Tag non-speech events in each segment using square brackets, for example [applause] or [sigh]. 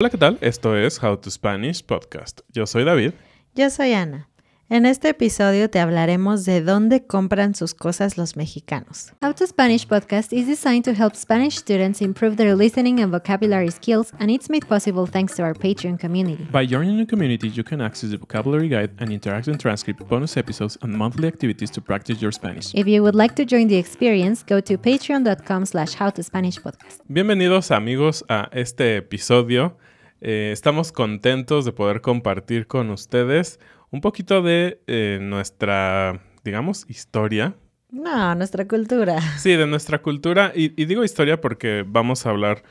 Hola, ¿qué tal? Esto es How to Spanish Podcast. Yo soy David. Yo soy Ana. En este episodio te hablaremos de dónde compran sus cosas los mexicanos. How to Spanish Podcast is designed to help Spanish students improve their listening and vocabulary skills, and it's made possible thanks to our Patreon community. By joining the community, you can access the vocabulary guide, and interactive transcript, bonus episodes, and monthly activities to practice your Spanish. If you would like to join the experience, go to patreon.com slash howtospanishpodcast. Bienvenidos amigos a este episodio eh, estamos contentos de poder compartir con ustedes un poquito de eh, nuestra, digamos, historia. No, nuestra cultura. [laughs] Sí, de nuestra cultura. Y, y, digo historia porque vamos a hablar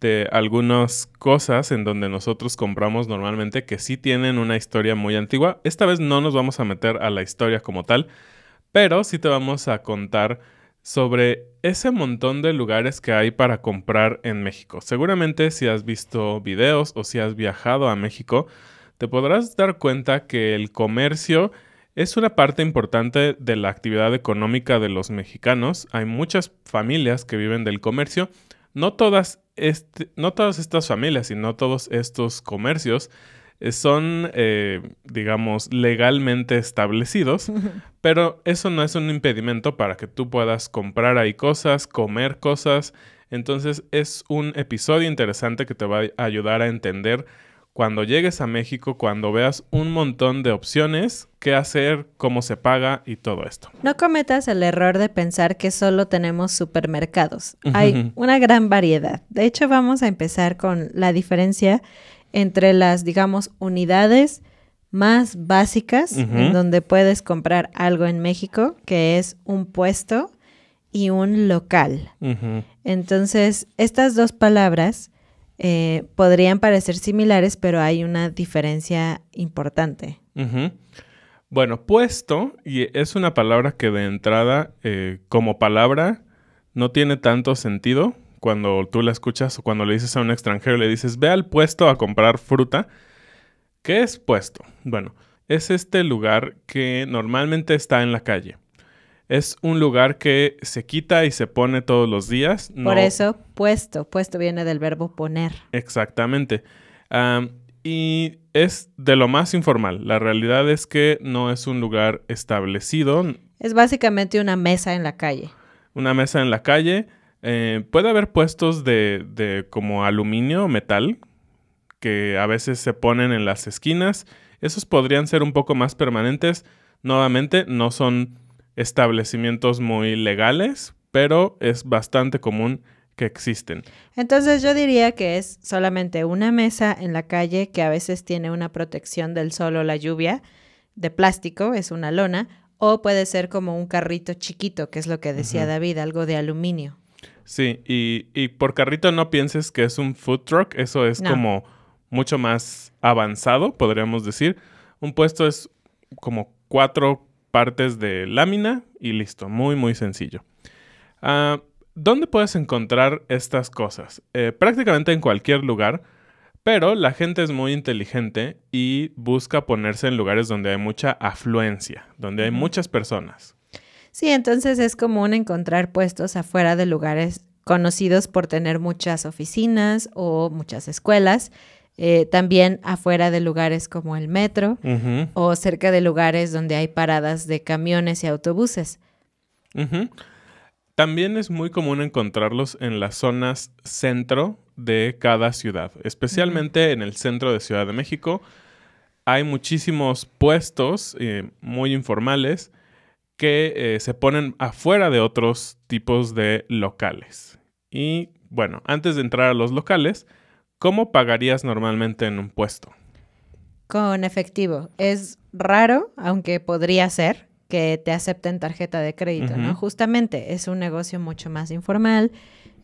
de algunas cosas en donde nosotros compramos normalmente que sí tienen una historia muy antigua. Esta vez no nos vamos a meter a la historia como tal, pero sí te vamos a contar sobre ese montón de lugares que hay para comprar en México. Seguramente si has visto videos o si has viajado a México, te podrás dar cuenta que el comercio es una parte importante de la actividad económica de los mexicanos. Hay muchas familias que viven del comercio. No todas, este, no todas estas familias y no todos estos comercios eh, son, eh, digamos, legalmente establecidos, pero eso no es un impedimento para que tú puedas comprar ahí cosas, comer cosas. Entonces es un episodio interesante que te va a ayudar a entender cuando llegues a México, cuando veas un montón de opciones, qué hacer, cómo se paga y todo esto. No cometas el error de pensar que solo tenemos supermercados. Hay una gran variedad. De hecho, vamos a empezar con la diferencia entre las, digamos, unidades más básicas en donde puedes comprar algo en México, que es un puesto y un local. Entonces, estas dos palabras eh, podrían parecer similares, pero hay una diferencia importante. Bueno, puesto y es una palabra que de entrada, eh, como palabra, no tiene tanto sentido cuando tú la escuchas o cuando le dices a un extranjero, le dices, ve al puesto a comprar fruta. ¿Qué es puesto? Bueno, es este lugar que normalmente está en la calle. Es un lugar que se quita y se pone todos los días. Por eso, puesto. Puesto viene del verbo poner. Exactamente. y es de lo más informal. La realidad es que no es un lugar establecido. Es básicamente una mesa en la calle. Una mesa en la calle eh, puede haber puestos de, como aluminio o metal que a veces se ponen en las esquinas. Esos podrían ser un poco más permanentes. Nuevamente, no son establecimientos muy legales, pero es bastante común que existen. Entonces yo diría que es solamente una mesa en la calle que a veces tiene una protección del sol o la lluvia de plástico, es una lona, o puede ser como un carrito chiquito, que es lo que decía David, algo de aluminio. Sí, y, por carrito no pienses que es un food truck, eso es como mucho más avanzado, podríamos decir. Un puesto es como cuatro partes de lámina y listo, muy muy sencillo. Ah, ¿Dónde puedes encontrar estas cosas? Eh, prácticamente en cualquier lugar, pero la gente es muy inteligente y busca ponerse en lugares donde hay mucha afluencia, donde hay muchas personas. Sí, entonces es común encontrar puestos afuera de lugares conocidos por tener muchas oficinas o muchas escuelas, eh, también afuera de lugares como el metro o cerca de lugares donde hay paradas de camiones y autobuses. También es muy común encontrarlos en las zonas centro de cada ciudad, especialmente en el centro de Ciudad de México. Hay muchísimos puestos eh, muy informales que eh, se ponen afuera de otros tipos de locales. Y bueno, antes de entrar a los locales, ¿cómo pagarías normalmente en un puesto? Con efectivo. Es raro, aunque podría ser, que te acepten tarjeta de crédito, ¿no? Justamente es un negocio mucho más informal,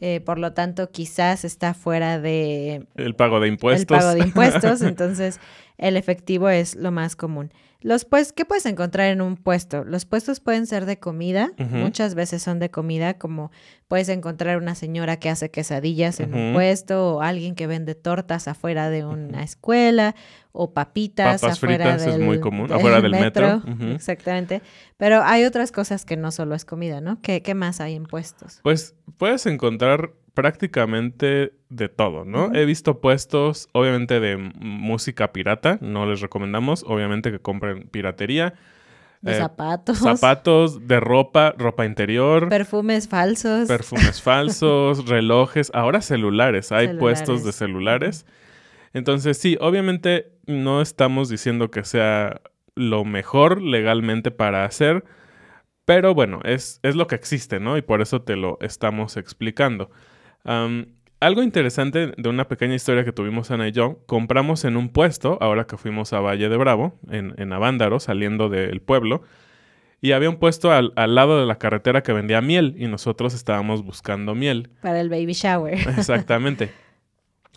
eh, por lo tanto quizás está fuera de... El pago de impuestos. El pago de impuestos, [laughs] entonces el efectivo es lo más común. Los pues, ¿qué puedes encontrar en un puesto? Los puestos pueden ser de comida, muchas veces son de comida, como puedes encontrar una señora que hace quesadillas en un puesto, o alguien que vende tortas afuera de una escuela, o papitas Papas afuera fritas es muy común, afuera del metro. Exactamente. Pero hay otras cosas que no solo es comida, ¿no? ¿Qué más hay en puestos? Pues puedes encontrar prácticamente de todo, ¿no? He visto puestos, obviamente, de música pirata, no les recomendamos, obviamente que compren piratería. De eh, zapatos. Zapatos, de ropa, ropa interior. Perfumes falsos. Perfumes [laughs] falsos, relojes, ahora celulares, hay puestos de celulares. Entonces, sí, obviamente no estamos diciendo que sea lo mejor legalmente para hacer, pero bueno, es, es lo que existe, ¿no? Y por eso te lo estamos explicando algo interesante de una pequeña historia que tuvimos Ana y yo, compramos en un puesto, ahora que fuimos a Valle de Bravo, en, en Avándaro, saliendo del pueblo, y había un puesto al, al, lado de la carretera que vendía miel y nosotros estábamos buscando miel. Para el baby shower. [laughs] Exactamente.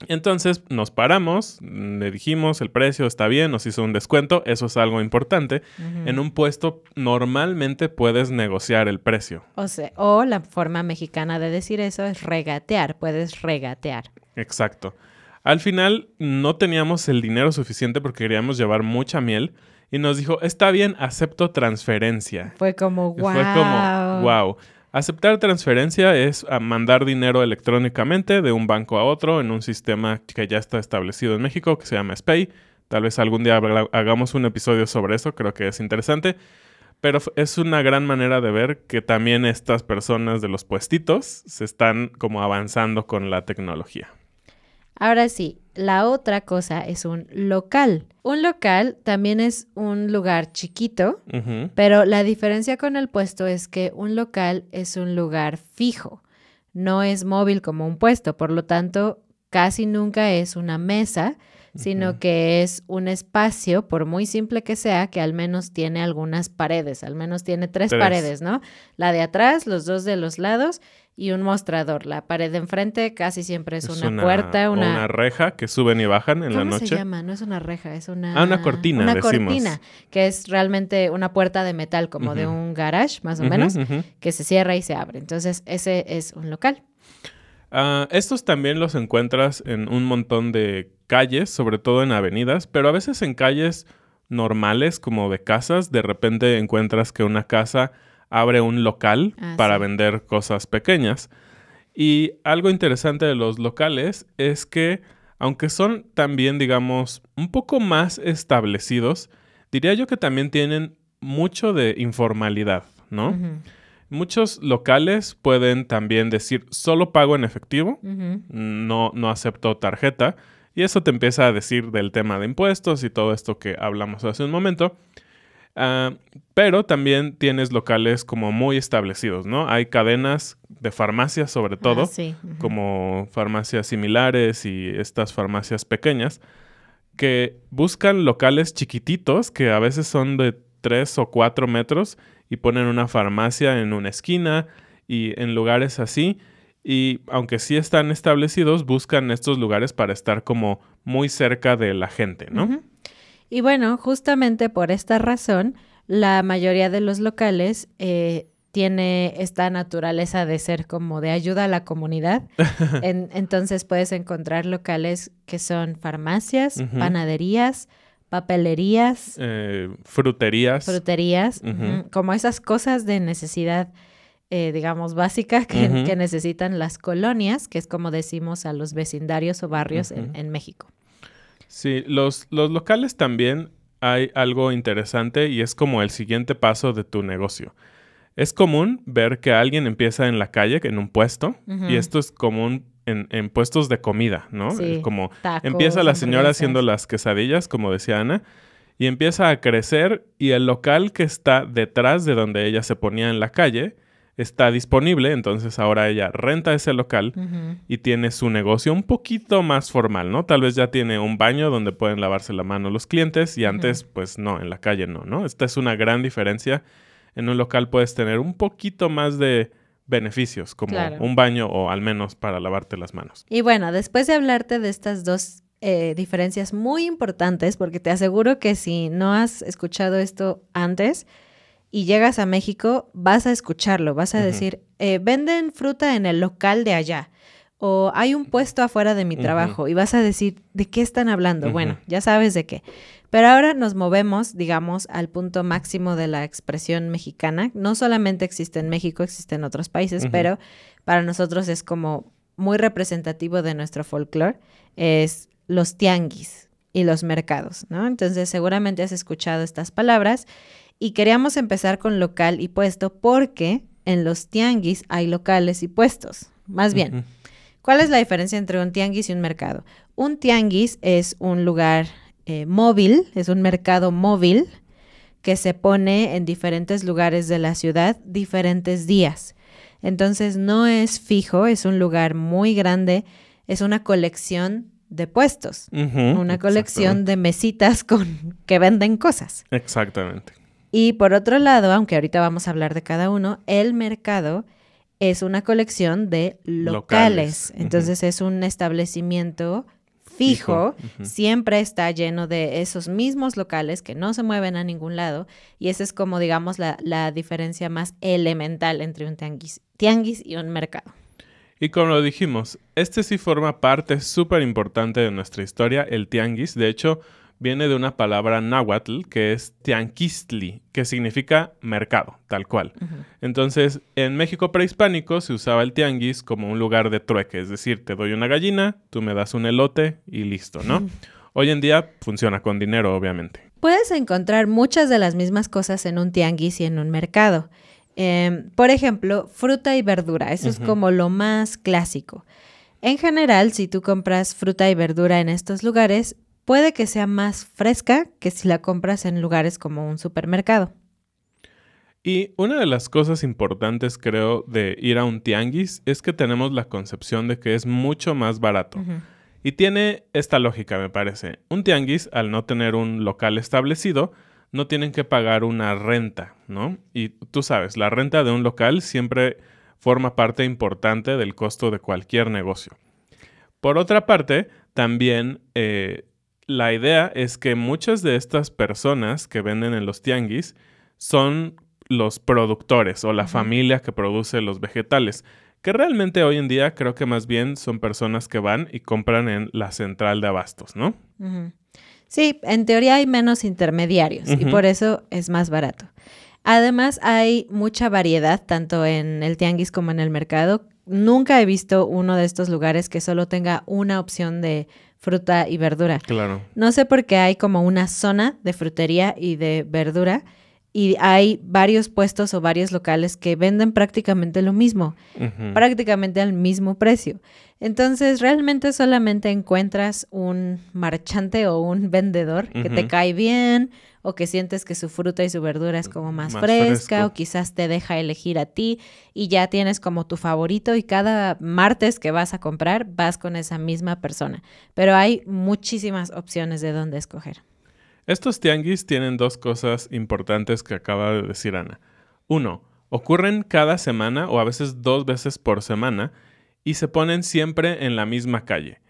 Entonces nos paramos, le dijimos el precio está bien, nos hizo un descuento, eso es algo importante. En un puesto normalmente puedes negociar el precio. O sea, o la forma mexicana de decir eso es regatear, puedes regatear. Exacto. Al final no teníamos el dinero suficiente porque queríamos llevar mucha miel y nos dijo, está bien, acepto transferencia. Fue como, guau. Fue como, wow. Aceptar transferencia es ah, mandar dinero electrónicamente de un banco a otro en un sistema que ya está establecido en México que se llama SPAY. Tal vez algún día hagamos un episodio sobre eso, creo que es interesante. Pero es una gran manera de ver que también estas personas de los puestitos se están como avanzando con la tecnología. Ahora sí, la otra cosa es un local. Un local también es un lugar chiquito, pero la diferencia con el puesto es que un local es un lugar fijo, no es móvil como un puesto, por lo tanto, casi nunca es una mesa, sino que es un espacio, por muy simple que sea, que al menos tiene algunas paredes, al menos tiene tres, paredes, ¿no? La de atrás, los dos de los lados y un mostrador. La pared de enfrente casi siempre es, una, puerta, una... reja que suben y bajan en la noche. se llama? No es una reja, es una... Ah, una cortina, Una cortina, que es realmente una puerta de metal, como de un garage, más o menos, que se cierra y se abre. Entonces, ese es un local. Ah, estos también los encuentras en un montón de calles, sobre todo en avenidas, pero a veces en calles normales como de casas, de repente encuentras que una casa abre un local ah, para vender cosas pequeñas. Y algo interesante de los locales es que, aunque son también, digamos, un poco más establecidos, diría yo que también tienen mucho de informalidad, ¿no? Muchos locales pueden también decir, solo pago en efectivo, no, no acepto tarjeta. Y eso te empieza a decir del tema de impuestos y todo esto que hablamos hace un momento. Ah, pero también tienes locales como muy establecidos, ¿no? Hay cadenas de farmacias sobre todo, como farmacias similares y estas farmacias pequeñas, que buscan locales chiquititos que a veces son de tres o cuatro metros y ponen una farmacia en una esquina y en lugares así. Y aunque sí están establecidos, buscan estos lugares para estar como muy cerca de la gente, ¿no? Y bueno, justamente por esta razón, la mayoría de los locales eh, tiene esta naturaleza de ser como de ayuda a la comunidad. [laughs] entonces puedes encontrar locales que son farmacias, panaderías, papelerías, eh, fruterías. Fruterías, como esas cosas de necesidad. Eh, digamos, básica que, necesitan las colonias, que es como decimos a los vecindarios o barrios en México. Sí, los, locales también hay algo interesante y es como el siguiente paso de tu negocio. Es común ver que alguien empieza en la calle, en un puesto, y esto es común en, puestos de comida, ¿no? Sí, como empieza la señora haciendo las quesadillas, como decía Ana, y empieza a crecer y el local que está detrás de donde ella se ponía en la calle está disponible, entonces ahora ella renta ese local y tiene su negocio un poquito más formal, ¿no? Tal vez ya tiene un baño donde pueden lavarse la mano los clientes y antes, pues no, en la calle no, ¿no? Esta es una gran diferencia. En un local puedes tener un poquito más de beneficios, como un baño o al menos para lavarte las manos. Y bueno, después de hablarte de estas dos eh, diferencias muy importantes, porque te aseguro que si no has escuchado esto antes, y llegas a México, vas a escucharlo, vas a decir, eh, venden fruta en el local de allá o hay un puesto afuera de mi trabajo y vas a decir, ¿de qué están hablando? Bueno, ya sabes de qué. Pero ahora nos movemos, digamos, al punto máximo de la expresión mexicana. No solamente existe en México, existe en otros países, pero para nosotros es como muy representativo de nuestro folclore, es los tianguis y los mercados, ¿no? Entonces seguramente has escuchado estas palabras y queríamos empezar con local y puesto porque en los tianguis hay locales y puestos. Más bien, ¿cuál es la diferencia entre un tianguis y un mercado? Un tianguis es un lugar eh, móvil, es un mercado móvil que se pone en diferentes lugares de la ciudad diferentes días. Entonces no es fijo, es un lugar muy grande, es una colección de puestos, una colección de mesitas con que venden cosas. Exactamente. Y por otro lado, aunque ahorita vamos a hablar de cada uno, el mercado es una colección de locales. Entonces es un establecimiento fijo, siempre está lleno de esos mismos locales que no se mueven a ningún lado y esa es como digamos la, diferencia más elemental entre un tianguis, tianguis, y un mercado. Y como lo dijimos, este sí forma parte súper importante de nuestra historia, el tianguis. De hecho, viene de una palabra náhuatl que es tianquistli, que significa mercado, tal cual. Entonces, en México prehispánico se usaba el tianguis como un lugar de trueque, es decir, te doy una gallina, tú me das un elote y listo, ¿no? Hoy en día funciona con dinero, obviamente. Puedes encontrar muchas de las mismas cosas en un tianguis y en un mercado. Em, por ejemplo, fruta y verdura, eso es como lo más clásico. En general, si tú compras fruta y verdura en estos lugares, puede que sea más fresca que si la compras en lugares como un supermercado. Y una de las cosas importantes, creo, de ir a un tianguis es que tenemos la concepción de que es mucho más barato. Y tiene esta lógica, me parece. Un tianguis, al no tener un local establecido, no tienen que pagar una renta, ¿no? Y tú sabes, la renta de un local siempre forma parte importante del costo de cualquier negocio. Por otra parte, también eh, la idea es que muchas de estas personas que venden en los tianguis son los productores o la familia que produce los vegetales, que realmente hoy en día creo que más bien son personas que van y compran en la central de abastos, ¿no? Sí, en teoría hay menos intermediarios y por eso es más barato. Además hay mucha variedad tanto en el tianguis como en el mercado. Nunca he visto uno de estos lugares que solo tenga una opción de fruta y verdura. Claro. No sé por qué hay como una zona de frutería y de verdura y hay varios puestos o varios locales que venden prácticamente lo mismo, prácticamente al mismo precio. Entonces, realmente solamente encuentras un marchante o un [laughs] vendedor que te cae bien o que sientes que su fruta y su verdura es como más, fresca o quizás te deja elegir a ti y ya tienes como tu favorito y cada martes que vas a comprar vas con esa misma persona. Pero hay muchísimas opciones de dónde escoger. Estos tianguis tienen dos cosas importantes que acaba de decir Ana. Uno, ocurren cada semana o a veces dos veces por semana y se ponen siempre en la misma calle.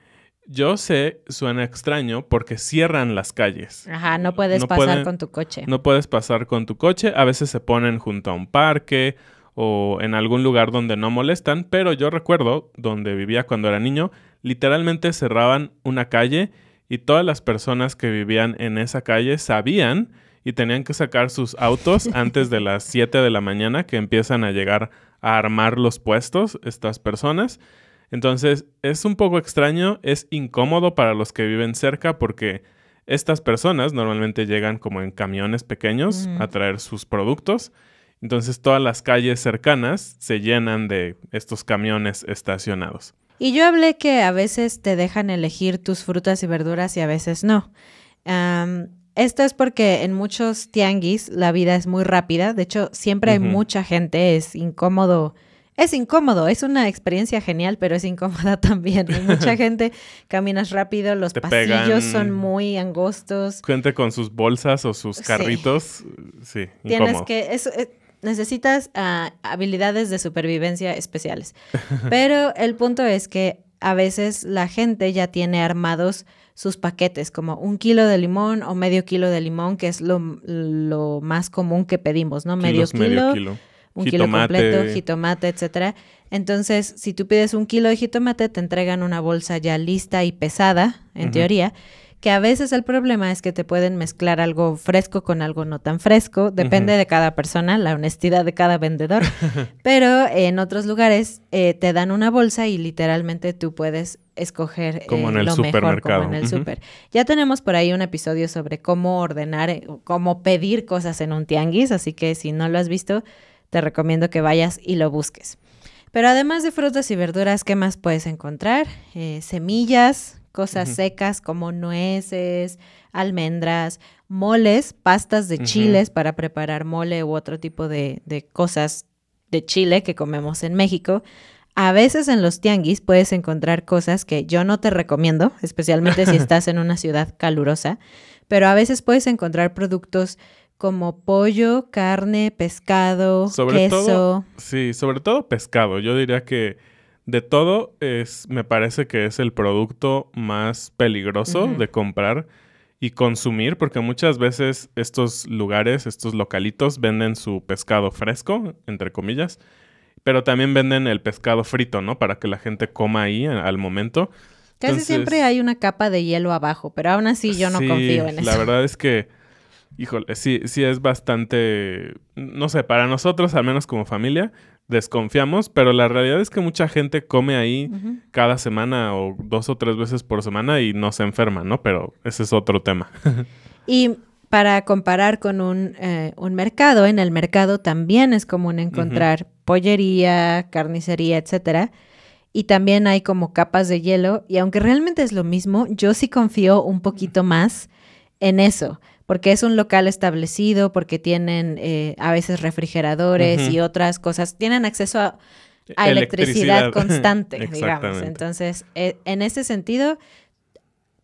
Yo sé, suena extraño porque cierran las calles. Ajá, no puedes pasar con tu coche. No puedes pasar con tu coche. A veces se ponen junto a un parque o en algún lugar donde no molestan, pero yo recuerdo, donde vivía cuando era niño, literalmente cerraban una calle y todas las personas que vivían en esa calle sabían y tenían que sacar sus autos [laughs] antes de las 7 de la mañana que empiezan a llegar a armar los puestos estas personas. Entonces es un poco extraño, es incómodo para los que viven cerca porque estas personas normalmente llegan como en camiones pequeños mm. a traer sus productos. Entonces todas las calles cercanas se llenan de estos camiones estacionados. Y yo hablé que a veces te dejan elegir tus frutas y verduras y a veces no. esto es porque en muchos tianguis la vida es muy rápida, de hecho siempre hay mucha gente, es incómodo. Es incómodo, es una experiencia genial, pero es incómoda [laughs] también. Hay mucha [laughs] gente, caminas rápido, los pasillos son muy angostos. Cuente con sus bolsas o sus carritos. Sí, Tienes que. Eh, necesitas ah, habilidades de supervivencia especiales. [laughs] Pero el punto es que a veces la gente ya tiene armados sus paquetes, como un kilo de limón o medio kilo de limón, que es lo, más común que pedimos, ¿no? Medio kilo. un kilo completo, jitomate, etcétera. Entonces, si tú pides un kilo de jitomate, te entregan una bolsa ya lista y pesada, en teoría, que a veces el problema es que te pueden mezclar algo fresco con algo no tan fresco, depende de cada persona, la honestidad de cada vendedor, [laughs] pero en otros lugares eh, te dan una bolsa y literalmente tú puedes escoger como en eh, el lo supermercado. Mejor, como en el super. Ya tenemos por ahí un episodio sobre cómo ordenar, eh, cómo pedir cosas en un tianguis, así que si no lo has visto, te recomiendo que vayas y lo busques. Pero además de frutas y verduras, ¿qué más puedes encontrar? semillas, cosas secas como nueces, almendras, moles, pastas de chiles para preparar mole u otro tipo de, de, cosas de chile que comemos en México. A veces en los tianguis puedes encontrar cosas que yo no te recomiendo, especialmente si [laughs] estás en una ciudad calurosa, pero a veces puedes encontrar productos como pollo, carne, pescado, queso. sí, sobre todo pescado. Yo diría que de todo, es, me parece que es el producto más peligroso de comprar y consumir, porque muchas veces estos lugares, estos localitos venden su pescado fresco, entre comillas, pero también venden el pescado frito, ¿no? Para que la gente coma ahí al momento. Casi siempre hay una capa de hielo abajo, pero aún así yo no confío en eso. La verdad es que, híjole, sí, sí es bastante, no sé, para nosotros, al menos como familia, desconfiamos, pero la realidad es que mucha gente come ahí cada semana o dos o tres veces por semana y no se enferma, ¿no? Pero ese es otro tema. [laughs] y para comparar con eh, un, mercado, en el mercado también es común encontrar pollería, carnicería, etcétera. Y también hay como capas de hielo. Y aunque realmente es lo mismo, yo sí confío un poquito más en eso porque es un local establecido, porque tienen eh, a veces refrigeradores y otras cosas, tienen acceso a, electricidad. [laughs] constante, digamos. Entonces, eh, en ese sentido,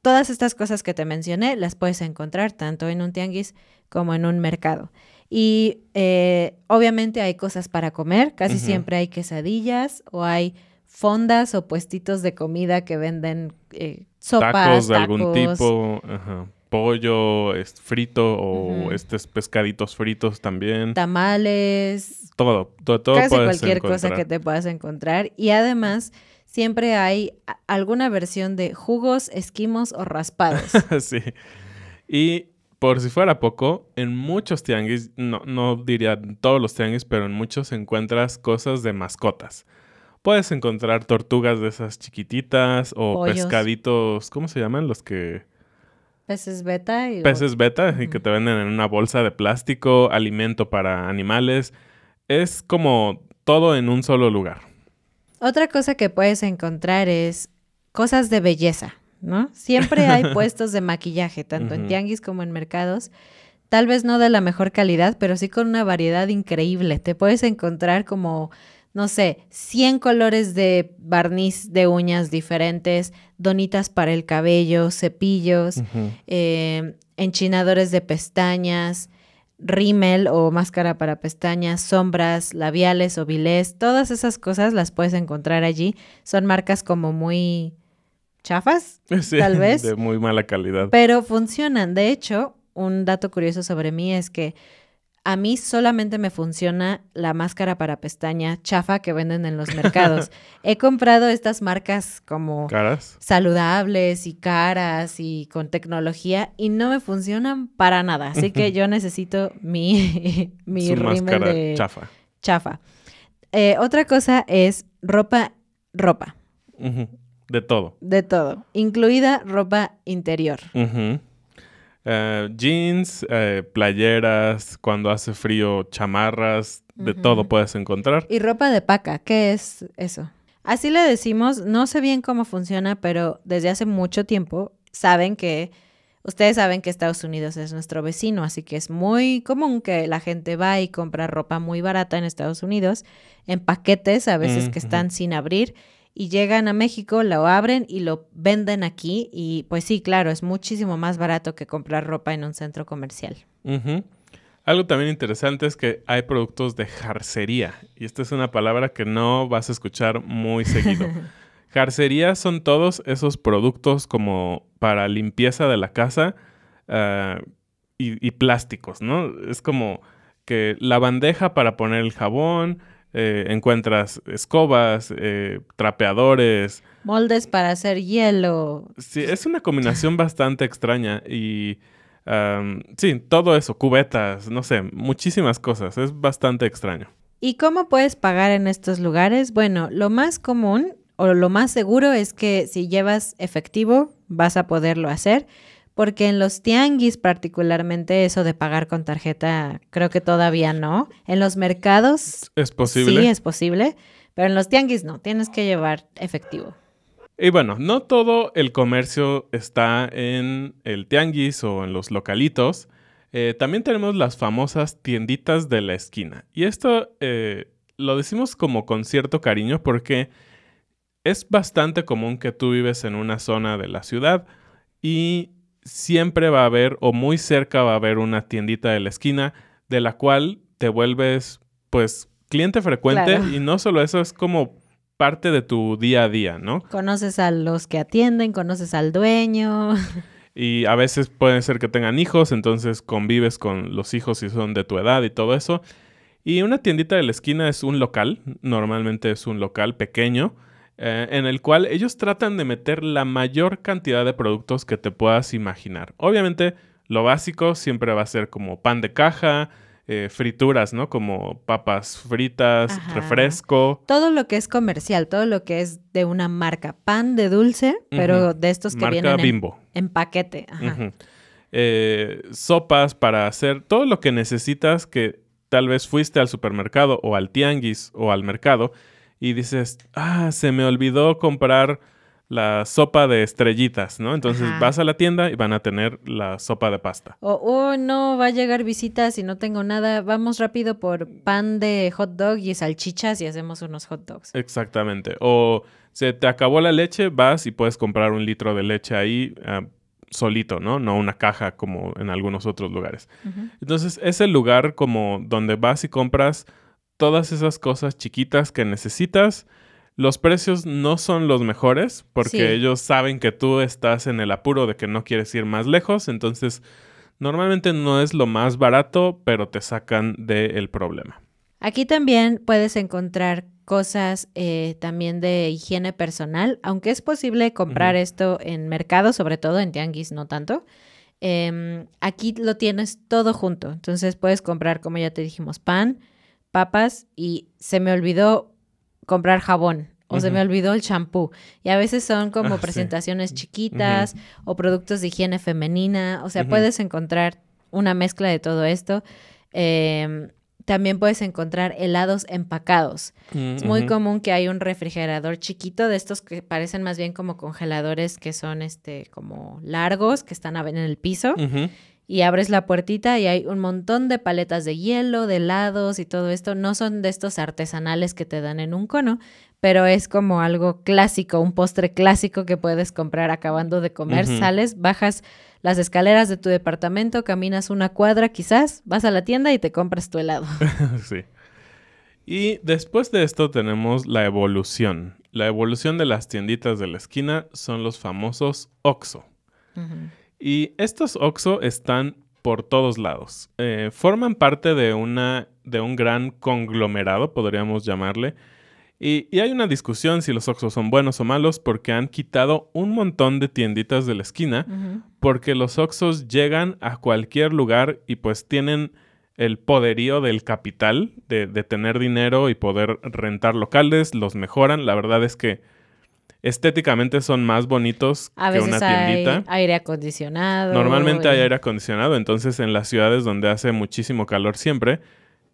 todas estas cosas que te mencioné las puedes encontrar tanto en un tianguis como en un mercado. Y eh, obviamente hay cosas para comer, casi siempre hay quesadillas o hay fondas o puestitos de comida que venden sopas, tacos de algún tipo. Ajá pollo es frito o estos pescaditos fritos también. Tamales. Todo, todo, todo Casi cualquier cosa que te puedas encontrar. Y además, siempre hay alguna versión de jugos, esquimos o raspados. [laughs] sí. Y por si fuera poco, en muchos tianguis, no, no diría todos los tianguis, pero en muchos encuentras cosas de mascotas. Puedes encontrar tortugas de esas chiquititas o pescaditos, ¿cómo se llaman? Los que... Peces beta. Y... Peces beta y que te venden en una bolsa de plástico, alimento para animales. Es como todo en un solo lugar. Otra cosa que puedes encontrar es cosas de belleza, ¿no? Siempre hay [laughs] puestos de maquillaje, tanto en tianguis como en mercados. Tal vez no de la mejor calidad, pero sí con una variedad increíble. Te puedes encontrar como no sé, 100 colores de barniz de uñas diferentes, donitas para el cabello, cepillos, eh, enchinadores de pestañas, rímel o máscara para pestañas, sombras, labiales o vilés, todas esas cosas las puedes encontrar allí. Son marcas como muy chafas, [laughs] tal vez. De muy mala calidad. Pero funcionan. De hecho, un dato curioso sobre mí es que a mí solamente me funciona la máscara para pestaña chafa que venden en los mercados. [laughs] He comprado estas marcas como ¿Caras? saludables y caras y con tecnología y no me funcionan para nada. Así que [laughs] yo necesito mi, [laughs] mi rímel de chafa. Chafa. Eh, otra cosa es ropa, ropa. De todo. De todo, incluida ropa interior. Ajá. Eh, jeans, eh, playeras, cuando hace frío, chamarras, de todo puedes encontrar. Y ropa de paca, ¿qué es eso? Así le decimos, no sé bien cómo funciona, pero desde hace mucho tiempo saben que, ustedes saben que Estados Unidos es nuestro vecino, así que es muy común que la gente va y compra ropa muy barata en Estados Unidos, en paquetes a veces que están sin abrir y llegan a México, lo abren y lo venden aquí. Y pues sí, claro, es muchísimo más barato que comprar ropa en un centro comercial. Algo también interesante es que hay productos de jarcería. Y esta es una palabra que no vas a escuchar muy seguido. [laughs] jarcería son todos esos productos como para limpieza de la casa ah, y plásticos, ¿no? Es como que la bandeja para poner el jabón, eh, encuentras escobas, eh, trapeadores. Moldes para hacer hielo. Sí, es una combinación [laughs] bastante extraña y... sí, todo eso, cubetas, no sé, muchísimas cosas. Es bastante extraño. ¿Y cómo puedes pagar en estos lugares? Bueno, lo más común o lo más seguro es que si llevas efectivo vas a poderlo hacer porque en los tianguis particularmente eso de pagar con tarjeta creo que todavía no. En los mercados es posible. Sí, es posible, pero en los tianguis no, tienes que llevar efectivo. Y bueno, no todo el comercio está en el tianguis o en los localitos. Eh, también tenemos las famosas tienditas de la esquina. Y esto eh, lo decimos como con cierto cariño porque es bastante común que tú vives en una zona de la ciudad y siempre va a haber o muy cerca va a haber una tiendita de la esquina de la cual te vuelves pues cliente frecuente y no solo eso es como parte de tu día a día, ¿no? Conoces a los que atienden, conoces al dueño. Y a veces puede ser que tengan hijos, entonces convives con los hijos si son de tu edad y todo eso. Y una tiendita de la esquina es un local, normalmente es un local pequeño, eh, en el cual ellos tratan de meter la mayor cantidad de productos que te puedas imaginar. Obviamente, lo básico siempre va a ser como pan de caja, eh, frituras, ¿no? Como papas fritas, refresco. Todo lo que es comercial, todo lo que es de una marca. Pan de dulce, pero de estos que vienen En, paquete. Eh, sopas para hacer todo lo que necesitas que tal vez fuiste al supermercado o al tianguis o al mercado y dices, ah, se me olvidó comprar la sopa de estrellitas, ¿no? Entonces vas a la tienda y van a tener la sopa de pasta. O, oh, no, va a llegar visitas y no tengo nada, vamos rápido por pan de hot dog y salchichas y hacemos unos hot dogs. Exactamente. O se te acabó la leche, vas y puedes comprar un litro de leche ahí ah, solito, ¿no? No una caja como en algunos otros lugares. Entonces es el lugar como donde vas y compras todas esas cosas chiquitas que necesitas. Los precios no son los mejores porque ellos saben que tú estás en el apuro de que no quieres ir más lejos, entonces normalmente no es lo más barato, pero te sacan del problema. Aquí también puedes encontrar cosas eh, también de higiene personal, aunque es posible comprar esto en mercado, sobre todo en tianguis, no tanto. Em, aquí lo tienes todo junto, entonces puedes comprar, como ya te dijimos, pan, papas y se me olvidó comprar jabón o se me olvidó el champú. Y a veces son como ah, presentaciones chiquitas o productos de higiene femenina. O sea, puedes encontrar una mezcla de todo esto. Em, también puedes encontrar helados empacados. Mm, es muy común que hay un refrigerador chiquito de estos que parecen más bien como congeladores que son este como largos, que están en el piso y abres la puertita y hay un montón de paletas de hielo, de helados y todo esto. No son de estos artesanales que te dan en un cono, pero es como algo clásico, un postre clásico que puedes comprar acabando de comer. Sales, bajas las escaleras de tu departamento, caminas una cuadra quizás, vas a la tienda y te compras tu helado. [laughs] sí. Y después de esto tenemos la evolución. La evolución de las tienditas de la esquina son los famosos OXO. Ajá. Y estos OXO están por todos lados. Eh, forman parte de, una, de un gran conglomerado, podríamos llamarle. Y, hay una discusión si los Oxxo son buenos o malos porque han quitado un montón de tienditas de la esquina porque los Oxxos llegan a cualquier lugar y pues tienen el poderío del capital de tener dinero y poder rentar locales, los mejoran. La verdad es que Estéticamente son más bonitos que una tiendita. aire acondicionado. Normalmente hay aire acondicionado, entonces en las ciudades donde hace muchísimo calor siempre,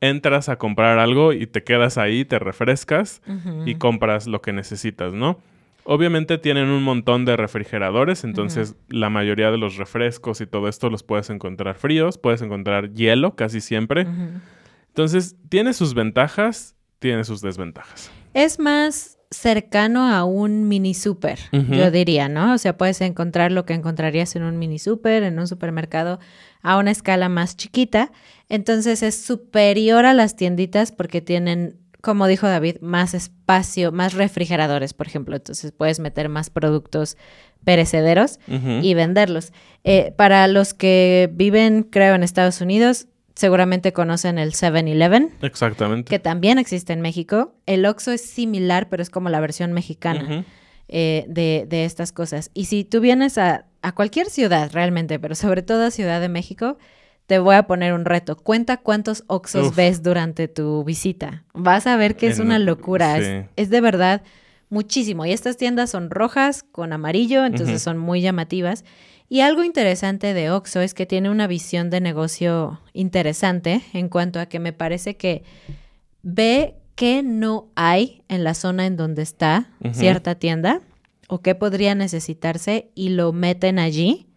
entras a comprar algo y te quedas ahí, te refrescas y compras lo que necesitas, ¿no? Obviamente tienen un montón de refrigeradores, entonces la mayoría de los refrescos y todo esto los puedes encontrar fríos, puedes encontrar hielo casi siempre. Entonces, tiene sus ventajas, tiene sus desventajas. Es más cercano a un mini super, yo diría, ¿no? O sea, puedes encontrar lo que encontrarías en un mini super, en un supermercado, a una escala más chiquita. Entonces es superior a las tienditas porque tienen, como dijo David, más espacio, más refrigeradores, por ejemplo. Entonces puedes meter más productos perecederos y venderlos. Eh, para los que viven, creo, en Estados Unidos, seguramente conocen el 7-Eleven. Exactamente. Que también existe en México. El Oxxo es similar, pero es como la versión mexicana eh, de, estas cosas. Y si tú vienes a, cualquier ciudad realmente, pero sobre todo a Ciudad de México, te voy a poner un reto. Cuenta cuántos Oxxos ves durante tu visita. Vas a ver que es una locura. Es, de verdad muchísimo. Y estas tiendas son rojas con amarillo, entonces son muy llamativas. Y algo interesante de Oxo es que tiene una visión de negocio interesante en cuanto a que me parece que ve qué no hay en la zona en donde está cierta tienda o qué podría necesitarse y lo meten allí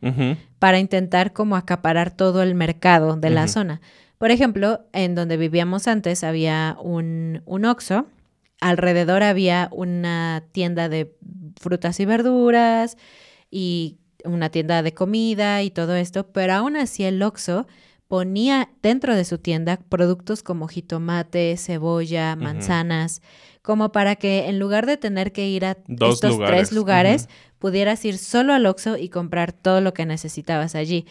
para intentar como acaparar todo el mercado de la zona. Por ejemplo, en donde vivíamos antes había un, un Oxxo, alrededor había una tienda de frutas y verduras y una tienda de comida y todo esto, pero aún así el Oxxo ponía dentro de su tienda productos como jitomate, cebolla, manzanas, como para que en lugar de tener que ir a Dos estos tres lugares, pudieras ir solo al Oxxo y comprar todo lo que necesitabas allí.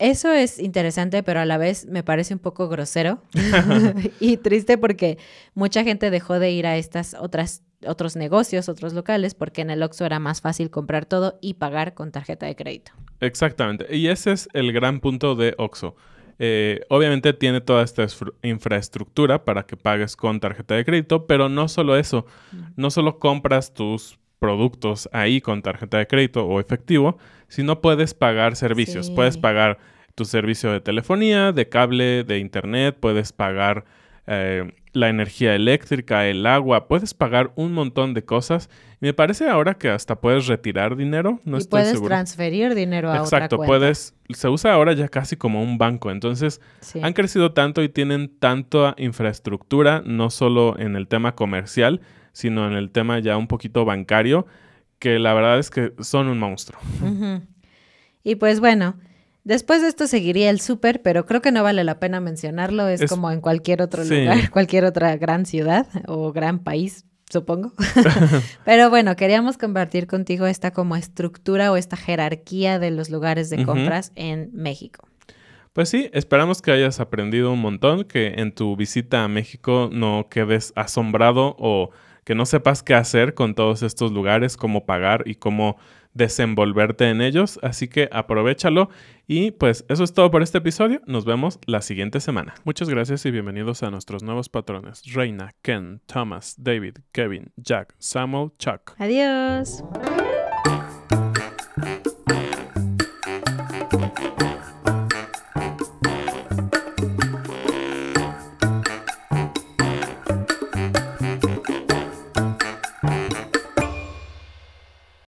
Eso es interesante, pero a la vez me parece un poco grosero [laughs] [laughs] y triste porque mucha gente dejó de ir a estas otras otros negocios, otros locales, porque en el Oxxo era más fácil comprar todo y pagar con tarjeta de crédito. Exactamente. Y ese es el gran punto de Oxxo. Eh, obviamente tiene toda esta infraestructura para que pagues con tarjeta de crédito, pero no solo eso, no solo compras tus productos ahí con tarjeta de crédito o efectivo, sino puedes pagar servicios, puedes pagar tu servicio de telefonía, de cable, de internet, puedes pagar eh, la energía eléctrica, el agua, puedes pagar un montón de cosas. Me parece ahora que hasta puedes retirar dinero, no y puedes transferir dinero a Exacto, puedes se usa ahora ya casi como un banco. Entonces, han crecido tanto y tienen tanta infraestructura, no solo en el tema comercial, sino en el tema ya un poquito bancario, que la verdad es que son un monstruo. Y pues bueno, Después de esto seguiría el súper, pero creo que no vale la pena mencionarlo. Es, como en cualquier otro lugar, [laughs] cualquier otra gran ciudad o gran país, supongo. [laughs] Pero bueno, queríamos compartir contigo esta como estructura o esta jerarquía de los lugares de compras en México. Pues sí, esperamos que hayas aprendido un montón, que en tu visita a México no quedes asombrado o que no sepas qué hacer con todos estos lugares, cómo pagar y cómo desenvolverte en ellos, así que aprovechalo y pues eso es todo por este episodio, nos vemos la siguiente semana. Muchas gracias y bienvenidos a nuestros nuevos patrones, Reina, Ken, Thomas, David, Kevin, Jack, Samuel, Chuck. Adiós.